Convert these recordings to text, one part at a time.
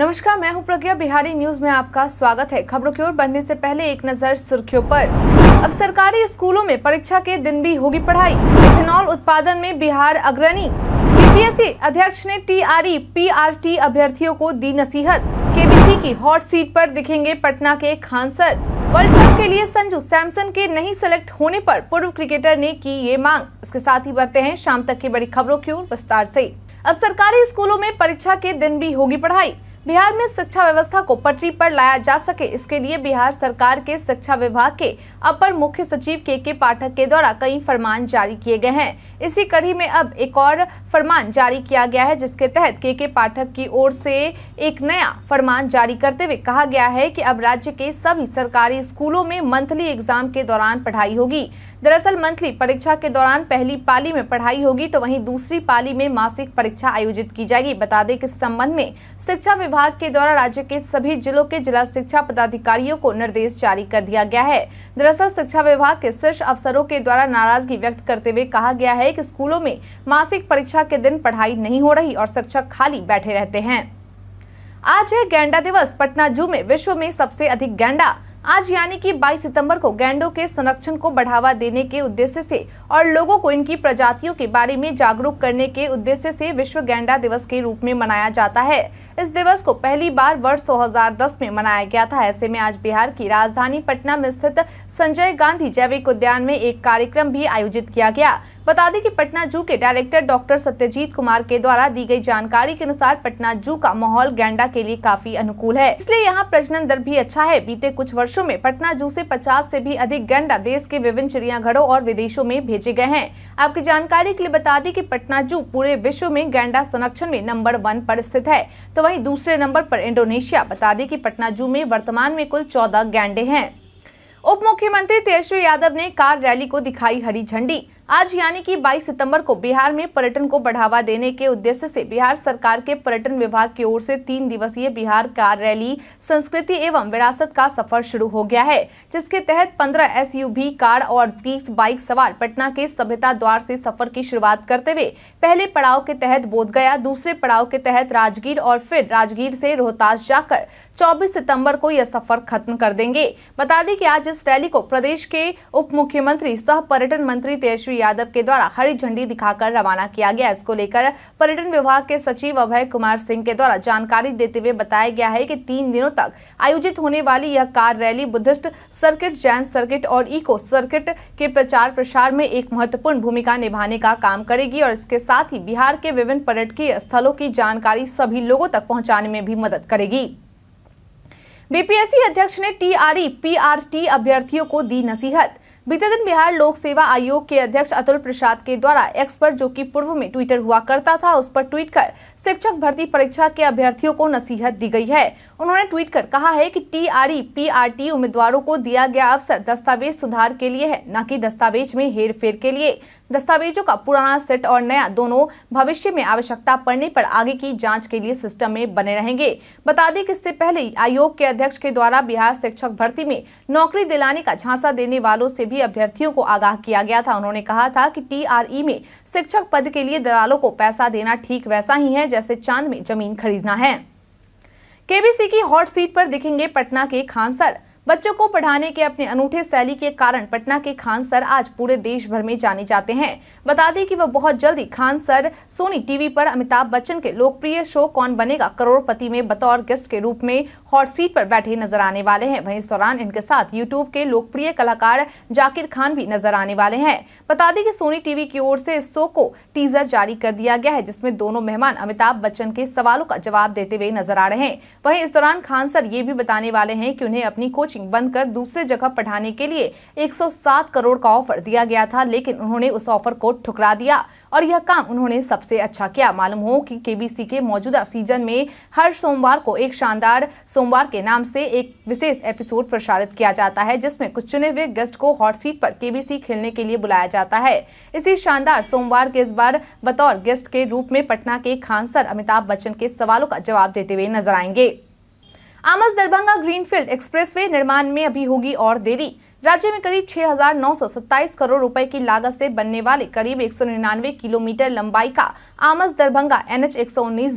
नमस्कार मैं हूं प्रज्ञा बिहारी न्यूज में आपका स्वागत है खबरों की ओर बढ़ने से पहले एक नजर सुर्खियों पर अब सरकारी स्कूलों में परीक्षा के दिन भी होगी पढ़ाई इथेनॉल उत्पादन में बिहार अग्रणी केपीएससी अध्यक्ष ने आर पीआरटी अभ्यर्थियों को दी नसीहत के की हॉट सीट आरोप दिखेंगे पटना के खान सर वर्ल्ड कप के लिए संजू सैमसन के नहीं सिलेक्ट होने पर पूर्व क्रिकेटर ने की ये मांग इसके साथ ही बढ़ते हैं शाम तक की बड़ी खबरों की ओर विस्तार से अब सरकारी स्कूलों में परीक्षा के दिन भी होगी पढ़ाई बिहार में शिक्षा व्यवस्था को पटरी पर लाया जा सके इसके लिए बिहार सरकार के शिक्षा विभाग के अपर मुख्य सचिव के के पाठक के द्वारा कई फरमान जारी किए गए हैं इसी कड़ी में अब एक और फरमान जारी किया गया है जिसके तहत के के पाठक की ओर से एक नया फरमान जारी करते हुए कहा गया है कि अब राज्य के सभी सरकारी स्कूलों में मंथली एग्जाम के दौरान पढ़ाई होगी दरअसल मंथली परीक्षा के दौरान पहली पाली में पढ़ाई होगी तो वहीं दूसरी पाली में मासिक परीक्षा आयोजित की जाएगी बता दें कि संबंध में शिक्षा विभाग के द्वारा राज्य के सभी जिलों के जिला शिक्षा पदाधिकारियों को निर्देश जारी कर दिया गया है दरअसल शिक्षा विभाग के शीर्ष अफसरों के द्वारा नाराजगी व्यक्त करते हुए कहा गया है कि स्कूलों में मासिक परीक्षा के दिन पढ़ाई नहीं हो रही और शिक्षक खाली बैठे रहते हैं आज है गेंडा दिवस पटना जू में विश्व में सबसे अधिक गेंडा आज यानी कि 22 सितंबर को गैंडों के संरक्षण को बढ़ावा देने के उद्देश्य से और लोगों को इनकी प्रजातियों के बारे में जागरूक करने के उद्देश्य से विश्व गैंडा दिवस के रूप में मनाया जाता है इस दिवस को पहली बार वर्ष 2010 में मनाया गया था ऐसे में आज बिहार की राजधानी पटना में स्थित संजय गांधी जैविक उद्यान में एक कार्यक्रम भी आयोजित किया गया बता दें कि पटना जू के डायरेक्टर डॉक्टर सत्यजीत कुमार के द्वारा दी गई जानकारी के अनुसार पटना जू का माहौल गैंडा के लिए काफी अनुकूल है इसलिए यहाँ प्रजनन दर भी अच्छा है बीते कुछ वर्षों में पटना जू से 50 से भी अधिक गैंडा देश के विभिन्न चिड़ियाघरों और विदेशों में भेजे गए हैं आपकी जानकारी के लिए बता दें की पटना जू पूरे विश्व में गैंडा संरक्षण में नंबर वन पर स्थित है तो वही दूसरे नंबर आरोप इंडोनेशिया बता दें की पटना जू में वर्तमान में कुल चौदह गैंडे हैं उप मुख्यमंत्री तेजस्वी यादव ने कार रैली को दिखाई हरी झंडी आज यानी कि 22 सितंबर को बिहार में पर्यटन को बढ़ावा देने के उद्देश्य से बिहार सरकार के पर्यटन विभाग की ओर से तीन दिवसीय बिहार कार रैली संस्कृति एवं विरासत का सफर शुरू हो गया है जिसके तहत 15 एसयूवी कार और 30 बाइक सवार पटना के सभ्यता द्वार से सफर की शुरुआत करते हुए पहले पड़ाव के तहत बोध दूसरे पड़ाव के तहत राजगीर और फिर राजगीर से रोहतास जाकर चौबीस सितम्बर को यह सफर खत्म कर देंगे बता दें की आज इस रैली को प्रदेश के उप मुख्यमंत्री सह पर्यटन मंत्री तेजस्वी यादव के द्वारा हरी झंडी दिखाकर रवाना किया गया इसको लेकर पर्यटन विभाग के सचिव अभय कुमार सिंह के द्वारा जानकारी देते हुए बताया गया है कि तीन दिनों तक आयोजित होने वाली यह car rally Buddhist circuit Jain circuit और इको सर्किट के प्रचार प्रसार में एक महत्वपूर्ण भूमिका निभाने का काम करेगी और इसके साथ ही बिहार के विभिन्न पर्यटकीय स्थलों की जानकारी सभी लोगों तक पहुंचाने में भी मदद करेगी बीपीएससी अध्यक्ष ने टीआरई पीआरटी अभ्यर्थियों को दी नसीहत बीते दिन बिहार लोक सेवा आयोग के अध्यक्ष अतुल प्रसाद के द्वारा एक्सपर्ट जो कि पूर्व में ट्विटर हुआ करता था उस पर ट्वीट कर शिक्षक भर्ती परीक्षा के अभ्यर्थियों को नसीहत दी गई है उन्होंने ट्वीट कर कहा है कि आर टी उम्मीदवारों को दिया गया अवसर दस्तावेज सुधार के लिए है न कि दस्तावेज में हेर फेर के लिए दस्तावेजों का पुराना सेट और नया दोनों भविष्य में आवश्यकता पड़ने पर आगे की जांच के लिए सिस्टम में बने रहेंगे बता दें कि इससे पहले आयोग के अध्यक्ष के द्वारा बिहार शिक्षक भर्ती में नौकरी दिलाने का झांसा देने वालों से भी अभ्यर्थियों को आगाह किया गया था उन्होंने कहा था आर ई में शिक्षक पद के लिए दलालों को पैसा देना ठीक वैसा ही है जैसे चांद में जमीन खरीदना है केबीसी की हॉट सीट पर दिखेंगे पटना के खान सर बच्चों को पढ़ाने के अपने अनूठे शैली के कारण पटना के खान सर आज पूरे देश भर में जाने जाते हैं बता दें कि वह बहुत जल्दी खान सर सोनी टीवी पर अमिताभ बच्चन के लोकप्रिय शो कौन बनेगा करोड़पति में बतौर गेस्ट के रूप में हॉट सीट पर बैठे नजर आने वाले हैं वहीं इस दौरान इनके साथ यूट्यूब के लोकप्रिय कलाकार जाकिर खान भी नजर आने वाले हैं बता दें कि सोनी टीवी की ओर से इस शो को टीजर जारी कर दिया गया है जिसमें दोनों मेहमान अमिताभ बच्चन के सवालों का जवाब देते हुए नजर आ रहे हैं वहीं इस दौरान खान सर ये भी बताने वाले हैं कि उन्हें अपनी कोचिंग कोचिंग बंद कर दूसरे जगह पढ़ाने के लिए 107 करोड़ का ऑफर दिया गया था लेकिन उन्होंने उस ऑफर को ठुकरा दिया और यह काम उन्होंने सबसे अच्छा किया मालूम हो कि केबीसी के मौजूदा सीजन में हर सोमवार को एक शानदार सोमवार के नाम से एक विशेष एपिसोड प्रसारित किया जाता है जिसमें कुछ चुने हुए गेस्ट को हॉट सीट पर केबीसी खेलने के लिए बुलाया जाता है इसी शानदार सोमवार के इस बार बतौर गेस्ट के रूप में पटना के खान सर अमिताभ बच्चन के सवालों का जवाब देते हुए नजर आएंगे आमस दरभंगा ग्रीनफील्ड एक्सप्रेसवे निर्माण में अभी होगी और देरी राज्य में करीब 6,927 करोड़ रुपए की लागत से बनने वाले करीब 199 किलोमीटर लंबाई का Amas Darbhanga N H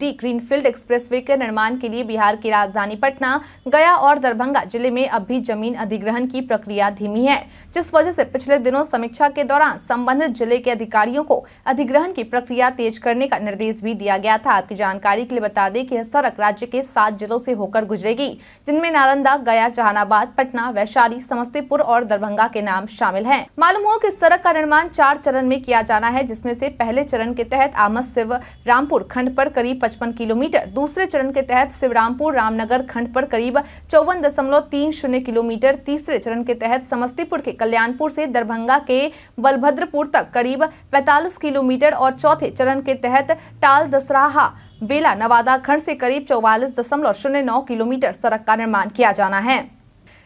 D greenfield expressway के निर्माण के लिए बिहार की राजधानी पटना गया और दरभंगा जिले में अब भी जमीन अधिग्रहण की प्रक्रिया धीमी है जिस वजह से पिछले दिनों समीक्षा के दौरान संबंधित जिले के अधिकारियों को अधिग्रहण की प्रक्रिया तेज करने का निर्देश भी दिया गया था आपकी जानकारी के लिए बता दें की यह सड़क राज्य के सात जिलों से होकर गुजरेगी जिनमें नालंदा गया जहानाबाद पटना वैशाली समस्तीपुर और दरभंगा के नाम शामिल है मालूम हो की सड़क का निर्माण चार चरण में किया जाना है जिसमे से पहले चरण के तहत आमस शिव रामपुर खंड पर करीब पचपन किलोमीटर दूसरे चरण के तहत शिवरामपुर रामनगर खंड पर करीब चौवन दशमलव तीन शून्य किलोमीटर तीसरे चरण के तहत समस्तीपुर के कल्याणपुर से दरभंगा के बलभद्रपुर तक करीब पैतालीस किलोमीटर और चौथे चरण के तहत टाल दसराहा बेला नवादा खंड से करीब चौवालीस दशमलव शून्य नौ किलोमीटर सड़क का निर्माण किया जाना है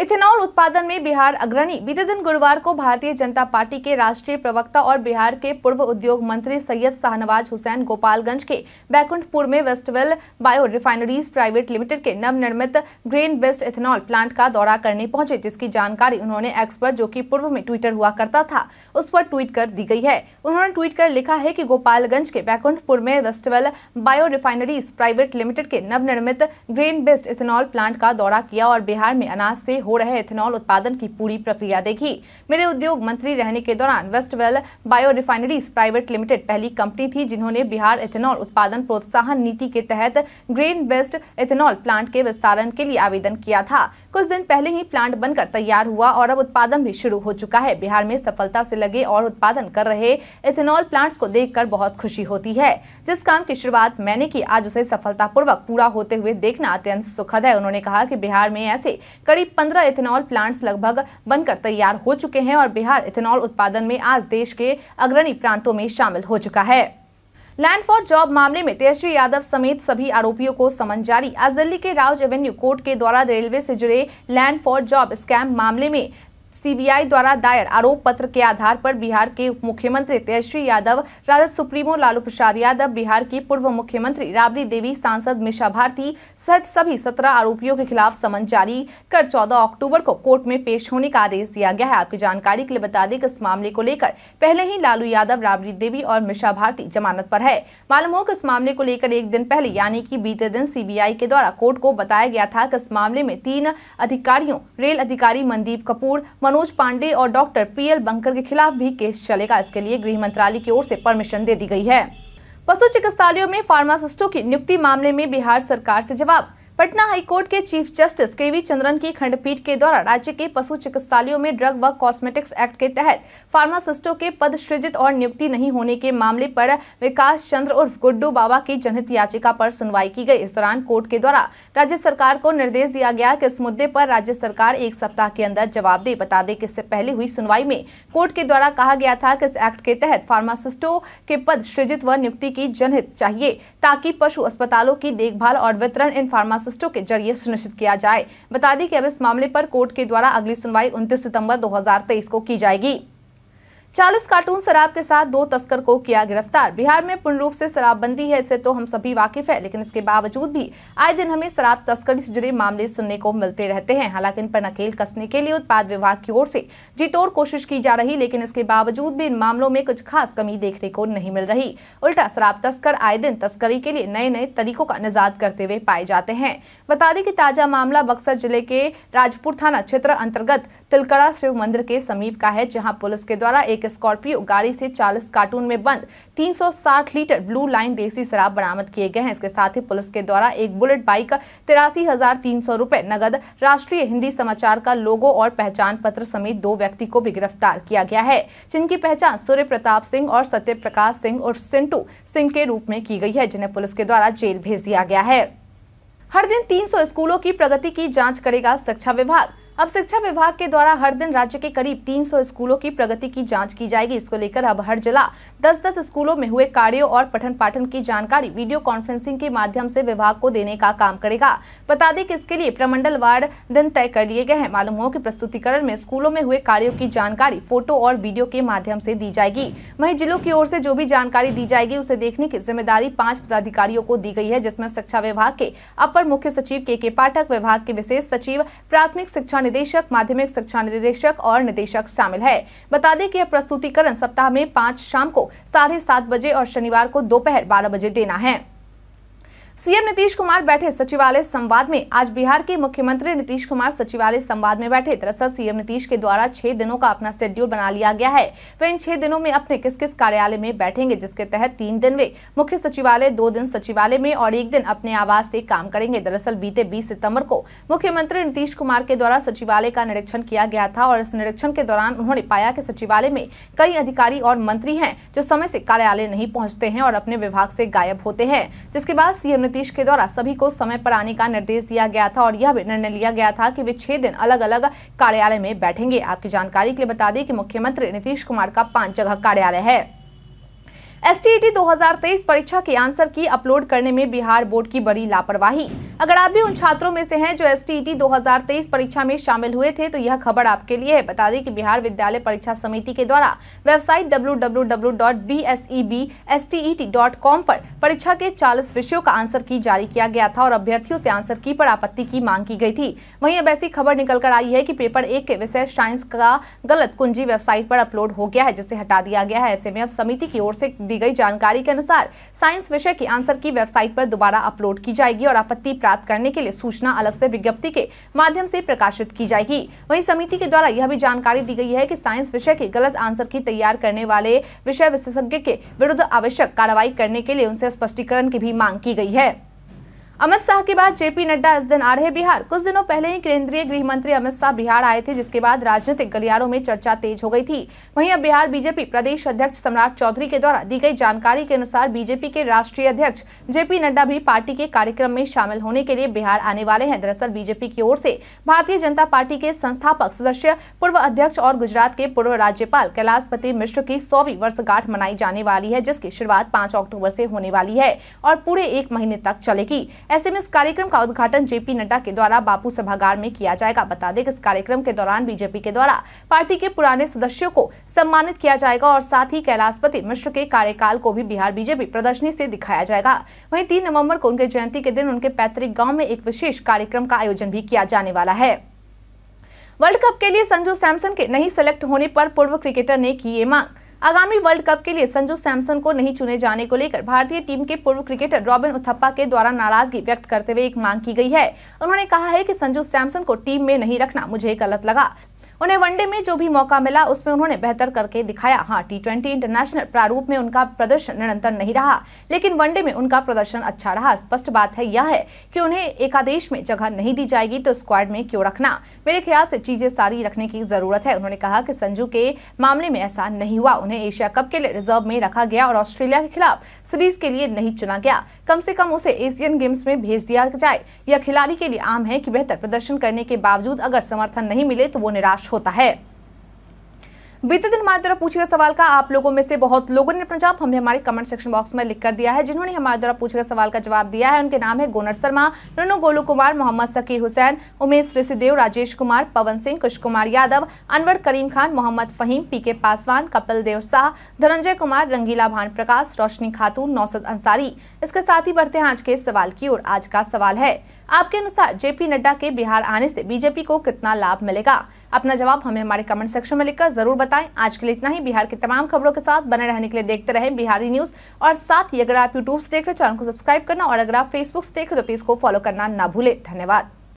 इथेनॉल उत्पादन में बिहार अग्रणी बीते दिन गुरुवार को भारतीय जनता पार्टी के राष्ट्रीय प्रवक्ता और बिहार के पूर्व उद्योग मंत्री सैयद शाहनवाज हुसैन गोपालगंज के बैकुंठपुर में Westwell bio refineries private limited के नवनिर्मित ग्रेन बेस्ट इथेनॉल प्लांट का दौरा करने पहुंचे जिसकी जानकारी उन्होंने एक्सपर्ट जो की पूर्व में ट्विटर हुआ करता था उस पर ट्वीट कर दी गई है उन्होंने ट्वीट कर लिखा है की गोपालगंज के बैकुंठपुर में Westwell bio refineries private limited के नवनिर्मित ग्रेन बेस्ट इथेनॉल प्लांट का दौरा किया और बिहार में अनाज से हो रहे एथेनॉल उत्पादन की पूरी प्रक्रिया देखी मेरे उद्योग मंत्री रहने के दौरान Westwell bio refineries private limited पहली कंपनी थी जिन्होंने बिहार एथेनॉल उत्पादन प्रोत्साहन नीति के तहत ग्रेन बेस्ड एथेनॉल प्लांट के विस्तारण के लिए आवेदन किया था कुछ दिन पहले ही प्लांट बनकर तैयार हुआ और अब उत्पादन भी शुरू हो चुका है बिहार में सफलता से लगे और उत्पादन कर रहे इथेनॉल प्लांट्स को देखकर बहुत खुशी होती है जिस काम की शुरुआत मैंने की आज उसे सफलतापूर्वक पूरा होते हुए देखना अत्यंत सुखद है उन्होंने कहा कि बिहार में ऐसे करीब पंद्रह इथेनॉल प्लांट्स लगभग बनकर तैयार हो चुके हैं और बिहार इथेनॉल उत्पादन में आज देश के अग्रणी प्रांतों में शामिल हो चुका है लैंड फॉर जॉब मामले में तेजस्वी यादव समेत सभी आरोपियों को समन जारी आज दिल्ली के राउज एवेन्यू कोर्ट के द्वारा रेलवे से जुड़े लैंड फॉर जॉब स्कैम मामले में सीबीआई द्वारा दायर आरोप पत्र के आधार पर बिहार के उप मुख्यमंत्री तेजस्वी यादव राजद सुप्रीमो लालू प्रसाद यादव बिहार की पूर्व मुख्यमंत्री राबड़ी देवी सांसद मिशा भारती सहित सभी सत्रह आरोपियों के खिलाफ समन जारी कर 14 अक्टूबर को कोर्ट में पेश होने का आदेश दिया गया है आपकी जानकारी के लिए बता दें कि इस मामले को लेकर पहले ही लालू यादव राबड़ी देवी और मिशा भारती जमानत पर है मालूम हो कि इस मामले को लेकर एक दिन पहले यानी की बीते दिन सीबीआई के द्वारा कोर्ट को बताया गया था कि इस मामले में तीन अधिकारियों रेल अधिकारी मनदीप कपूर मनोज पांडे और डॉक्टर पीएल बंकर के खिलाफ भी केस चलेगा इसके लिए गृह मंत्रालय की ओर से परमिशन दे दी गई है पशु चिकित्सालयों में फार्मासिस्टों की नियुक्ति मामले में बिहार सरकार से जवाब पटना हाईकोर्ट के चीफ जस्टिस के वी चंद्रन की खंडपीठ के द्वारा राज्य के पशु चिकित्सालयों में ड्रग व कॉस्मेटिक्स एक्ट के तहत फार्मासिस्टों के पद सृजित और नियुक्ति नहीं होने के मामले पर विकास चंद्र उर्फ गुड्डू बाबा की जनहित याचिका पर सुनवाई की गई इस दौरान कोर्ट के द्वारा राज्य सरकार को निर्देश दिया गया कि इस मुद्दे पर राज्य सरकार एक सप्ताह के अंदर जवाब दे बता दे कि इससे पहले हुई सुनवाई में कोर्ट के द्वारा कहा गया था कि इस एक्ट के तहत फार्मासिस्टों के पद सृजित व नियुक्ति की जनहित चाहिए ताकि पशु अस्पतालों की देखभाल और वितरण इन फार्मासिस्ट वरिष्ठों के जरिए सुनिश्चित किया जाए बता दें कि अब इस मामले पर कोर्ट के द्वारा अगली सुनवाई उनतीस सितंबर दो को की जाएगी 40 कार्टून शराब के साथ दो तस्कर को किया गिरफ्तार बिहार में पूर्ण रूप से शराबबंदी है इसे तो हम सभी वाकिफ है लेकिन इसके बावजूद भी आए दिन हमें शराब तस्करी से जुड़े मामले सुनने को मिलते रहते हैं हालांकि इन पर नकेल कसने के लिए उत्पाद विभाग की ओर से जीतोड़ कोशिश की जा रही लेकिन इसके बावजूद भी इन मामलों में कुछ खास कमी देखने को नहीं मिल रही उल्टा शराब तस्कर आए दिन तस्करी के लिए नए नए तरीकों का निजात करते हुए पाए जाते हैं बता दें की ताजा मामला बक्सर जिले के राजपुर थाना क्षेत्र अंतर्गत तिलकड़ा शिव मंदिर के समीप का है जहाँ पुलिस के द्वारा एक एक स्कॉर्पियो गाड़ी से 40 कार्टून में बंद 360 लीटर ब्लू लाइन देसी शराब बरामद किए गए हैं इसके साथ ही पुलिस के द्वारा एक बुलेट बाइक तिरासी रुपए नगद राष्ट्रीय हिंदी समाचार का लोगो और पहचान पत्र समेत दो व्यक्ति को भी गिरफ्तार किया गया है जिनकी पहचान सूर्य प्रताप सिंह और सत्य प्रकाश सिंह और सिंटू सिंह के रूप में की गई है जिन्हें पुलिस के द्वारा जेल भेज दिया गया है हर दिन 300 स्कूलों की प्रगति की जांच करेगा शिक्षा विभाग अब शिक्षा विभाग के द्वारा हर दिन राज्य के करीब 300 स्कूलों की प्रगति की जांच की जाएगी इसको लेकर अब हर जिला 10-10 स्कूलों में हुए कार्यों और पठन पाठन की जानकारी वीडियो कॉन्फ्रेंसिंग के माध्यम से विभाग को देने का काम करेगा बता दें कि इसके लिए प्रमंडल वार्ड दिन तय कर लिए गए हैं मालूम हो की प्रस्तुतिकरण में स्कूलों में हुए कार्यो की जानकारी फोटो और वीडियो के माध्यम ऐसी दी जाएगी वही जिलों की ओर ऐसी जो भी जानकारी दी जाएगी उसे देखने की जिम्मेदारी पांच पदाधिकारियों को दी गई है जिसमे शिक्षा विभाग के अपर मुख्य सचिव के के पाठक विभाग के विशेष सचिव प्राथमिक शिक्षा निदेशक माध्यमिक शिक्षा निदेशक और निदेशक शामिल है बता दें कि यह प्रस्तुतिकरण सप्ताह में पाँच शाम को साढ़े सात बजे और शनिवार को दोपहर बारह बजे देना है सीएम नीतीश कुमार बैठे सचिवालय संवाद में आज बिहार के मुख्यमंत्री नीतीश कुमार सचिवालय संवाद में बैठे दरअसल सीएम नीतीश के द्वारा छह दिनों का अपना शेड्यूल बना लिया गया है वे इन छह दिनों में अपने किस किस कार्यालय में बैठेंगे जिसके तहत तीन दिन वे मुख्य सचिवालय दो दिन सचिवालय में और एक दिन अपने आवास ऐसी काम करेंगे दरअसल बीते बीस सितम्बर को मुख्यमंत्री नीतीश कुमार के द्वारा सचिवालय का निरीक्षण किया गया था और इस निरीक्षण के दौरान उन्होंने पाया की सचिवालय में कई अधिकारी और मंत्री है जो समय ऐसी कार्यालय नहीं पहुँचते हैं और अपने विभाग ऐसी गायब होते हैं जिसके बाद सीएम नीतीश के द्वारा सभी को समय पर आने का निर्देश दिया गया था और यह भी निर्णय लिया गया था कि वे छह दिन अलग अलग कार्यालय में बैठेंगे आपकी जानकारी के लिए बता दें कि मुख्यमंत्री नीतीश कुमार का पांच जगह कार्यालय है एस e 2023 परीक्षा के आंसर की अपलोड करने में बिहार बोर्ड की बड़ी लापरवाही अगर आप भी उन छात्रों में से हैं जो एस e 2023 परीक्षा में शामिल हुए थे तो यह खबर आपके लिए है बता दें कि बिहार विद्यालय परीक्षा समिति के द्वारा वेबसाइट www.bsebstet.com पर परीक्षा के 40 विषयों का आंसर की जारी किया गया था और अभ्यर्थियों से आंसर की पर आपत्ति की मांग की गई थी वही अब ऐसी खबर निकलकर आई है की पेपर एक के विषय साइंस का गलत कुंजी वेबसाइट पर अपलोड हो गया है जिसे हटा दिया गया है ऐसे में अब समिति की ओर से दी गई जानकारी के अनुसार साइंस विषय की आंसर की वेबसाइट पर दोबारा अपलोड की जाएगी और आपत्ति प्राप्त करने के लिए सूचना अलग से विज्ञप्ति के माध्यम से प्रकाशित की जाएगी वही समिति के द्वारा यह भी जानकारी दी गई है की साइंस विषय के गलत आंसर की तैयार करने वाले विषय विशेषज्ञ के विरुद्ध आवश्यक कार्रवाई करने के लिए उनसे स्पष्टीकरण की भी मांग की गई है अमित शाह के बाद जेपी नड्डा इस दिन आ रहे बिहार कुछ दिनों पहले ही केंद्रीय गृह मंत्री अमित शाह बिहार आए थे जिसके बाद राजनीतिक गलियारों में चर्चा तेज हो गई थी वहीं अब बिहार बीजेपी प्रदेश अध्यक्ष सम्राट चौधरी के द्वारा दी गई जानकारी के अनुसार बीजेपी के राष्ट्रीय अध्यक्ष जेपी नड्डा भी पार्टी के कार्यक्रम में शामिल होने के लिए बिहार आने वाले हैं दरअसल बीजेपी की ओर से भारतीय जनता पार्टी के संस्थापक सदस्य पूर्व अध्यक्ष और गुजरात के पूर्व राज्यपाल कैलाशपति मिश्र की सौवीं वर्षगांठ मनाई जाने वाली है जिसकी शुरुआत पांच अक्टूबर से होने वाली है और पूरे एक महीने तक चलेगी ऐसे में इस कार्यक्रम का उद्घाटन जेपी नड्डा के द्वारा बापू सभागार में किया जाएगा बता दें कि इस कार्यक्रम के दौरान बीजेपी के द्वारा पार्टी के पुराने सदस्यों को सम्मानित किया जाएगा और साथ ही कैलाशपति मिश्र के कार्यकाल को भी बिहार बीजेपी प्रदर्शनी से दिखाया जाएगा वही तीन नवम्बर को उनके जयंती के दिन उनके पैतृक गाँव में एक विशेष कार्यक्रम का आयोजन भी किया जाने वाला है वर्ल्ड कप के लिए संजू सैमसन के नहीं सेलेक्ट होने पर पूर्व क्रिकेटर ने की ये मांग आगामी वर्ल्ड कप के लिए संजू सैमसन को नहीं चुने जाने को लेकर भारतीय टीम के पूर्व क्रिकेटर रॉबिन उथप्पा के द्वारा नाराजगी व्यक्त करते हुए एक मांग की गई है उन्होंने कहा है कि संजू सैमसन को टीम में नहीं रखना मुझे गलत लगा उन्हें वनडे में जो भी मौका मिला उसमें उन्होंने बेहतर करके दिखाया हाँ टी इंटरनेशनल प्रारूप में उनका प्रदर्शन निरंतर नहीं रहा लेकिन वनडे में उनका प्रदर्शन अच्छा रहा स्पष्ट बात है यह है कि उन्हें एकादेश में जगह नहीं दी जाएगी तो स्क्वाड में क्यों रखना मेरे ख्याल से चीजें सारी रखने की जरूरत है उन्होंने कहा कि संजू के मामले में ऐसा नहीं हुआ उन्हें एशिया कप के लिए रिजर्व में रखा गया और ऑस्ट्रेलिया के खिलाफ सीरीज के लिए नहीं चुना गया कम से कम उसे एशियन गेम्स में भेज दिया जाए यह खिलाड़ी के लिए आम है की बेहतर प्रदर्शन करने के बावजूद अगर समर्थन नहीं मिले तो वो निराश होता है बीते दिन हमारे द्वारा पूछे गए सवाल का आप लोगों में से बहुत लोगों ने अपना जवाब हमें हमारे कमेंट सेक्शन बॉक्स में लिख कर दिया है जिन्होंने हमारे द्वारा पूछे गए सवाल का जवाब दिया है उनके नाम है गोनर शर्मा नुनु गोलू कुमार मोहम्मद सकीर हुसैन उमेश ऋषिदेव राजेश कुमार पवन सिंह कुश कुमार यादव अनवर करीम खान मोहम्मद फहीम पी पासवान कपिल देव शाह धनंजय कुमार रंगीला भान प्रकाश रोशनी खातून नौसद अंसारी इसके साथ ही बढ़ते हैं आज के सवाल की ओर आज का सवाल है आपके अनुसार जेपी नड्डा के बिहार आने से बीजेपी को कितना लाभ मिलेगा अपना जवाब हमें हमारे कमेंट सेक्शन में लिखकर जरूर बताएं आज के लिए इतना ही बिहार की तमाम खबरों के साथ बने रहने के लिए देखते रहें बिहारी न्यूज और साथ ही अगर आप यूट्यूब से देख रहे चैनल को सब्सक्राइब करना और अगर आप फेसबुक से देख रहे तो पेज को फॉलो करना ना भूले धन्यवाद